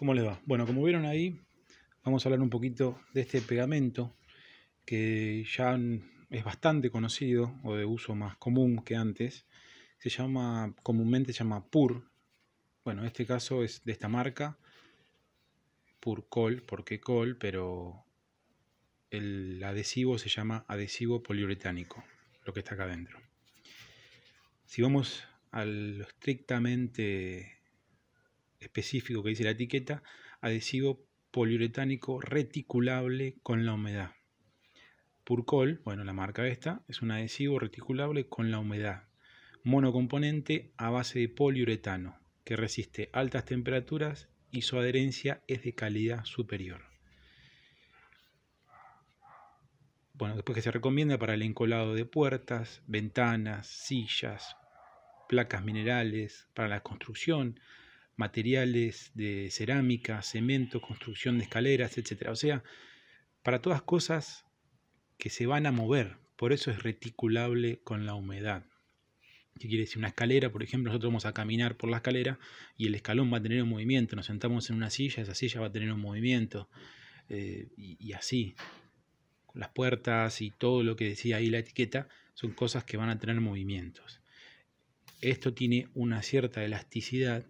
¿Cómo les va? Bueno, como vieron ahí, vamos a hablar un poquito de este pegamento que ya es bastante conocido o de uso más común que antes. Se llama, comúnmente se llama PUR. Bueno, en este caso es de esta marca, PUR Col, porque Col, pero el adhesivo se llama adhesivo poliuretánico, lo que está acá adentro. Si vamos a lo estrictamente específico que dice la etiqueta, adhesivo poliuretánico reticulable con la humedad. Purcol, bueno, la marca esta, es un adhesivo reticulable con la humedad. Monocomponente a base de poliuretano, que resiste altas temperaturas y su adherencia es de calidad superior. Bueno, después que se recomienda para el encolado de puertas, ventanas, sillas, placas minerales, para la construcción, materiales de cerámica, cemento, construcción de escaleras, etc. O sea, para todas cosas que se van a mover, por eso es reticulable con la humedad. ¿Qué quiere decir? Una escalera, por ejemplo, nosotros vamos a caminar por la escalera y el escalón va a tener un movimiento. Nos sentamos en una silla, esa silla va a tener un movimiento. Eh, y, y, así. Las puertas y todo lo que decía ahí la etiqueta son cosas que van a tener movimientos. Esto tiene una cierta elasticidad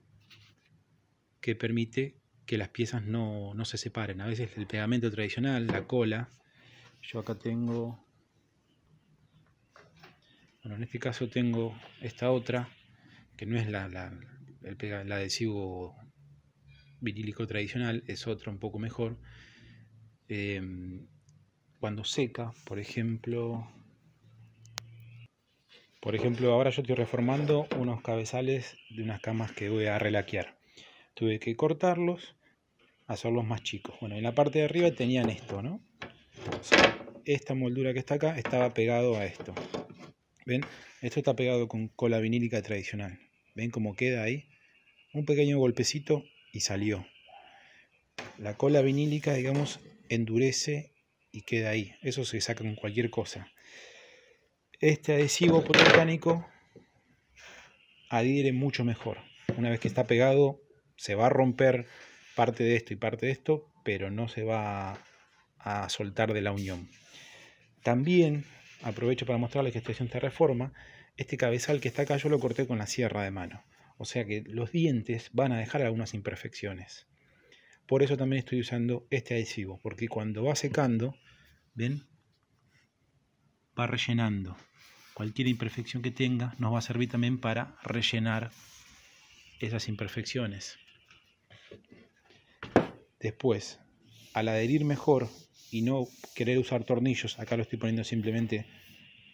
que permite que las piezas no, se separen. A veces el pegamento tradicional, la cola, yo acá tengo, bueno, en este caso tengo esta otra, que no es la, la el, adhesivo vinílico tradicional, es otra un poco mejor. Em, cuando seca, por ejemplo, por ejemplo, ahora yo estoy reformando unos cabezales de unas camas que voy a relaquear tuve que cortarlos, hacerlos más chicos. Bueno, en la parte de arriba tenían esto, ¿no? esta moldura que está acá estaba pegado a esto. ¿Ven? Esto está pegado con cola vinílica tradicional. ¿Ven cómo queda ahí? Un pequeño golpecito y salió. La cola vinílica, digamos, endurece y queda ahí. Eso se saca con cualquier cosa. Este adhesivo potocánico adhiere mucho mejor. Una vez que está pegado, se va a romper parte de esto y parte de esto, pero no se va a, soltar de la unión. También aprovecho para mostrarles que estoy haciendo esta reforma. Este cabezal que está acá yo lo corté con la sierra de mano. O sea que los dientes van a dejar algunas imperfecciones. Por eso también estoy usando este adhesivo, porque cuando va secando, ¿ven? Va rellenando. Cualquier imperfección que tenga nos va a servir también para rellenar esas imperfecciones. Después, al adherir mejor y no querer usar tornillos, acá lo estoy poniendo simplemente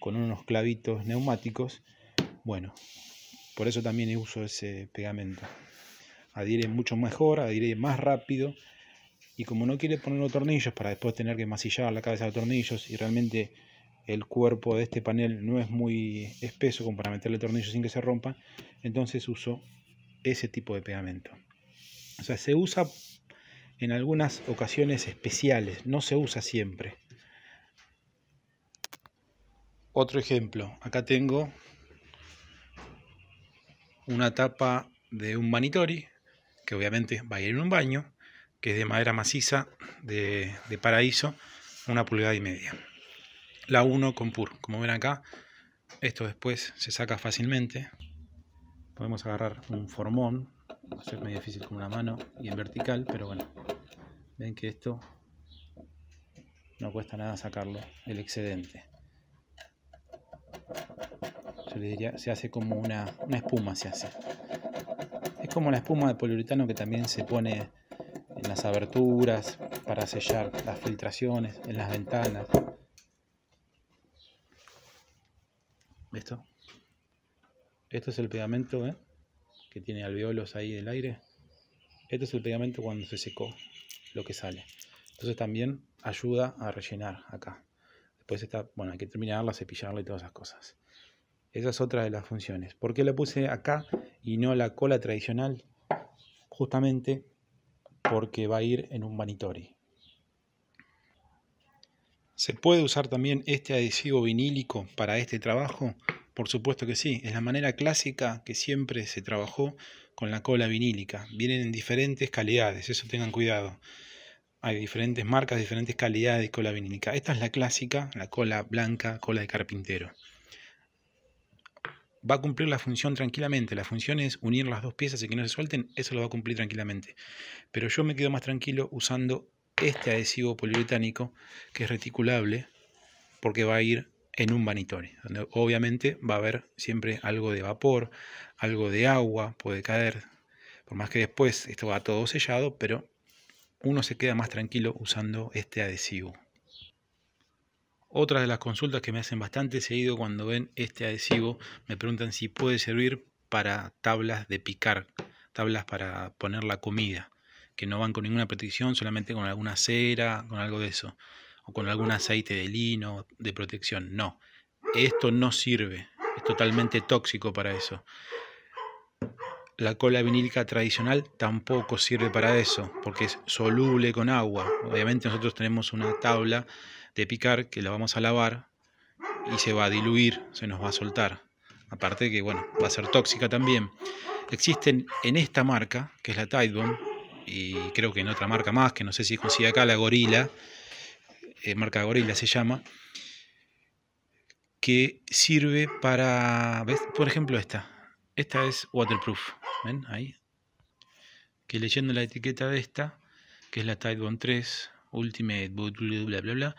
con unos clavitos neumáticos, bueno, por eso también uso ese pegamento. Adhiere mucho mejor, adhiere más rápido y como no quiere poner los tornillos para después tener que masillar la cabeza de tornillos y realmente el cuerpo de este panel no es muy espeso como para meterle tornillos sin que se rompa, entonces uso ese tipo de pegamento. O sea, se usa en algunas ocasiones especiales, no se usa siempre. Otro ejemplo, acá tengo una tapa de un banitori. que obviamente va a ir en un baño, que es de madera maciza de, de paraíso, una pulgada y media. La 1 con PUR, como ven acá, esto después se saca fácilmente. Podemos agarrar un formón va a ser medio difícil con una mano y en vertical, pero bueno, ven que esto no cuesta nada sacarlo, el excedente. Yo le diría, se hace como una, espuma, se hace. Es como la espuma de poliuretano que también se pone en las aberturas para sellar las filtraciones, en las ventanas. esto Esto es el pegamento, ¿eh? que tiene alveolos ahí del aire. Este es el pegamento cuando se secó, lo que sale. Entonces también ayuda a rellenar acá. Después está, bueno, hay que terminarla, cepillarla y todas esas cosas. Esa es otra de las funciones. ¿Por qué la puse acá y no la cola tradicional? Justamente porque va a ir en un vanitori. Se puede usar también este adhesivo vinílico para este trabajo por supuesto que sí, es la manera clásica que siempre se trabajó con la cola vinílica. Vienen en diferentes calidades, eso tengan cuidado. Hay diferentes marcas, diferentes calidades de cola vinílica. Esta es la clásica, la cola blanca, cola de carpintero. Va a cumplir la función tranquilamente. La función es unir las dos piezas y que no se suelten. Eso lo va a cumplir tranquilamente. Pero yo me quedo más tranquilo usando este adhesivo poliuretánico que es reticulable porque va a ir en un banitore, donde obviamente va a haber siempre algo de vapor, algo de agua, puede caer, por más que después esto va todo sellado, pero uno se queda más tranquilo usando este adhesivo. Otra de las consultas que me hacen bastante seguido cuando ven este adhesivo, me preguntan si puede servir para tablas de picar, tablas para poner la comida, que no van con ninguna protección, solamente con alguna cera, con algo de eso o con algún aceite de lino de protección. No, esto no sirve, es totalmente tóxico para eso. La cola vinílica tradicional tampoco sirve para eso, porque es soluble con agua. Obviamente nosotros tenemos una tabla de picar que la vamos a lavar y se va a diluir, se nos va a soltar. Aparte que, bueno, va a ser tóxica también. Existen en esta marca, que es la Tidebomb, y creo que en otra marca más, que no sé si es acá, la Gorila, eh, marca Gorilla se llama, que sirve para, ¿ves? por ejemplo esta, esta es waterproof, ¿ven? Ahí. Que leyendo la etiqueta de esta, que es la Tide 3, Ultimate, bla, bla, bla.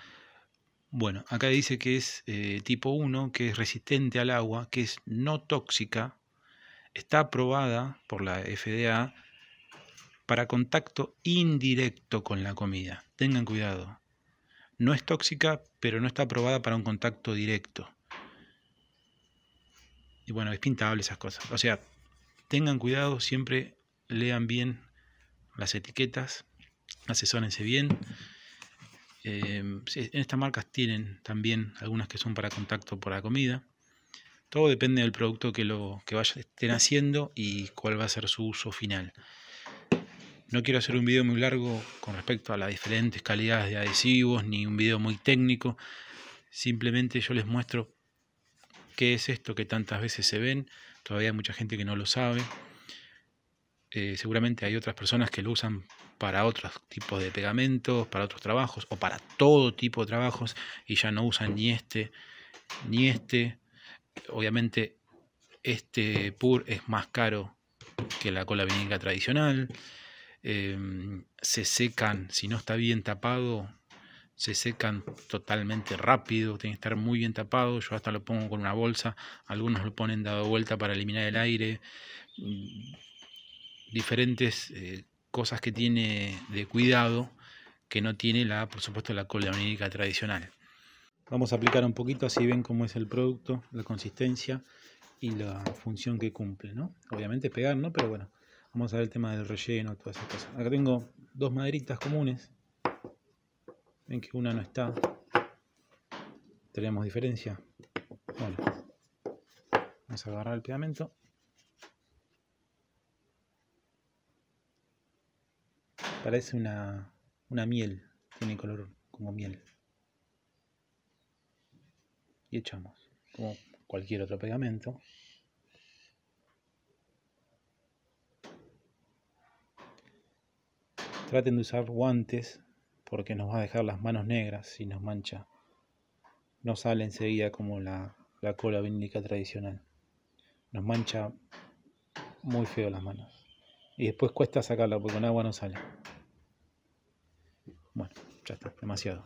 Bueno, acá dice que es eh, tipo 1, que es resistente al agua, que es no tóxica, está aprobada por la FDA para contacto indirecto con la comida. Tengan cuidado. No es tóxica, pero no está aprobada para un contacto directo. Y bueno, es pintable esas cosas. O sea, tengan cuidado, siempre lean bien las etiquetas, asesórense bien. Eh, en estas marcas tienen también algunas que son para contacto por la comida. Todo depende del producto que, lo, que vaya estén haciendo y cuál va a ser su uso final no quiero hacer un video muy largo con respecto a las diferentes calidades de adhesivos, ni un video muy técnico. Simplemente yo les muestro qué es esto que tantas veces se ven. Todavía hay mucha gente que no lo sabe. Eh, seguramente hay otras personas que lo usan para otros tipos de pegamentos, para otros trabajos o para todo tipo de trabajos y ya no usan ni este ni este. Obviamente este PUR es más caro que la cola vinílica tradicional. Em, se secan, si no está bien tapado, se secan totalmente rápido, tiene que estar muy bien tapado, yo hasta lo pongo con una bolsa, algunos lo ponen dado vuelta para eliminar el aire, mm, diferentes eh, cosas que tiene de cuidado que no tiene la, por supuesto, la cola onírica tradicional. Vamos a aplicar un poquito, así ven cómo es el producto, la consistencia y la función que cumple, ¿no? Obviamente pegar, ¿no? Pero bueno, Vamos a ver el tema del relleno, todas esas cosas. Acá tengo dos maderitas comunes. Ven que una no está. Tenemos diferencia. Bueno, vamos a agarrar el pegamento. Parece una, una miel, tiene color como miel. Y echamos, como cualquier otro pegamento. Traten de usar guantes porque nos va a dejar las manos negras y nos mancha. No sale enseguida como la, la cola vinílica tradicional. Nos mancha muy feo las manos. Y después cuesta sacarla porque con agua no sale. Bueno, ya está, demasiado.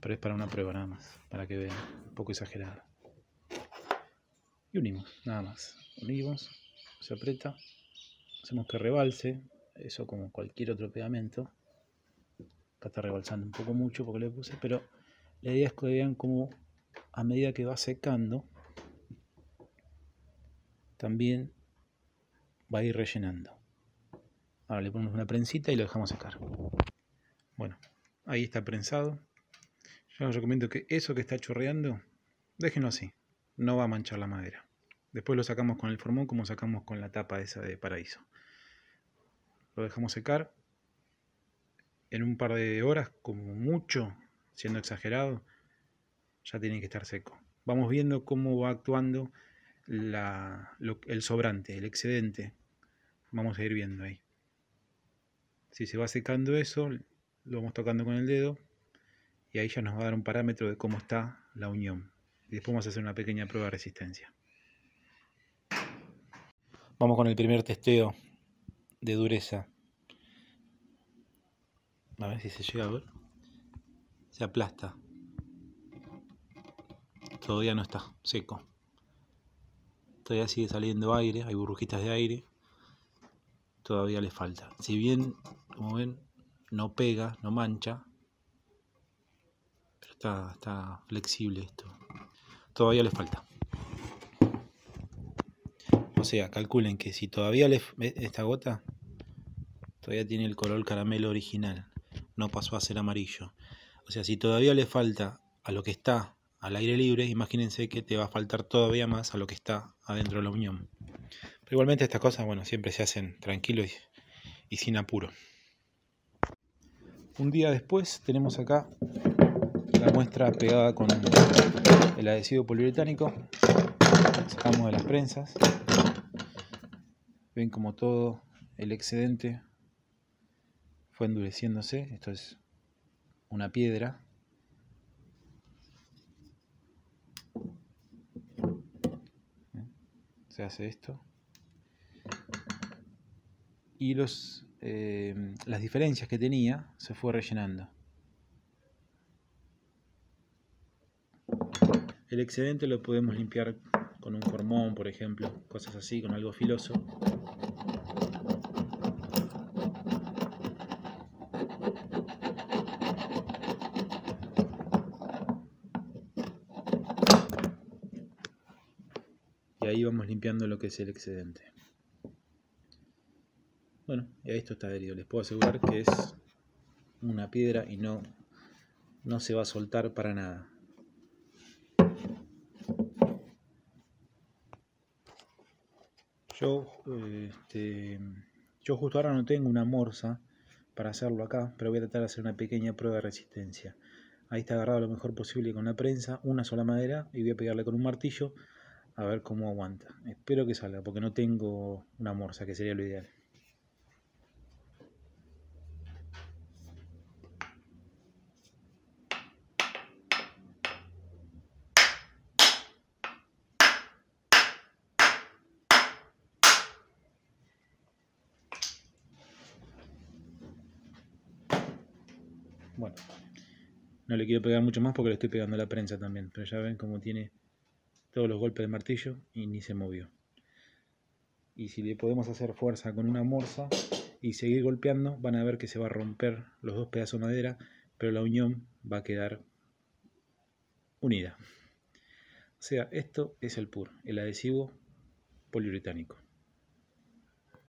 Pero es para una prueba nada más, para que vean, un poco exagerada. Y unimos, nada más. Unimos, se aprieta, hacemos que rebalse, eso como cualquier otro pegamento. Acá está rebalsando un poco mucho porque le puse, pero la idea es que vean cómo a medida que va secando, también va a ir rellenando. Ahora le ponemos una prensita y lo dejamos secar. Bueno, ahí está prensado. Yo les recomiendo que eso que está chorreando, déjenlo así. No va a manchar la madera. Después lo sacamos con el formón como sacamos con la tapa esa de paraíso lo dejamos secar. En un par de horas, como mucho, siendo exagerado, ya tiene que estar seco. Vamos viendo cómo va actuando el sobrante, el excedente. Vamos a ir viendo ahí. Si se va secando eso, lo vamos tocando con el dedo y ahí ya nos va a dar un parámetro de cómo está la unión. después vamos a hacer una pequeña prueba de resistencia. Vamos con el primer testeo de dureza. A ver si se llega a ver. Se aplasta. Todavía no está seco. Todavía sigue saliendo aire, hay burbujitas de aire. Todavía le falta. Si bien, como ven, no pega, no mancha. Pero está, está flexible esto. Todavía le falta sea, calculen que si todavía esta gota todavía tiene el color caramelo original, no pasó a ser amarillo. O sea, si todavía le falta a lo que está al aire libre, imagínense que te va a faltar todavía más a lo que está adentro de la unión. Pero igualmente estas cosas, bueno, siempre se hacen tranquilos y, sin apuro. Un día después tenemos acá la muestra pegada con el adhesivo poliuretánico. Sacamos de las prensas. Ven como todo el excedente fue endureciéndose, esto es una piedra. Se hace esto. Y los, eh, las diferencias que tenía se fue rellenando. El excedente lo podemos limpiar con un formón, por ejemplo, cosas así, con algo filoso. que es el excedente. Bueno, y esto está adherido. Les puedo asegurar que es una piedra y no, no se va a soltar para nada. Yo, este, yo justo ahora no tengo una morsa para hacerlo acá, pero voy a tratar de hacer una pequeña prueba de resistencia. Ahí está agarrado lo mejor posible con la prensa, una sola madera, y voy a pegarle con un martillo a ver cómo aguanta. Espero que salga, porque no tengo una morsa, que sería lo ideal. Bueno, no le quiero pegar mucho más porque le estoy pegando la prensa también, pero ya ven cómo tiene todos los golpes de martillo y ni se movió. Y si le podemos hacer fuerza con una morsa y seguir golpeando, van a ver que se va a romper los dos pedazos de madera, pero la unión va a quedar unida. O sea, esto es el PUR, el adhesivo poliuretánico.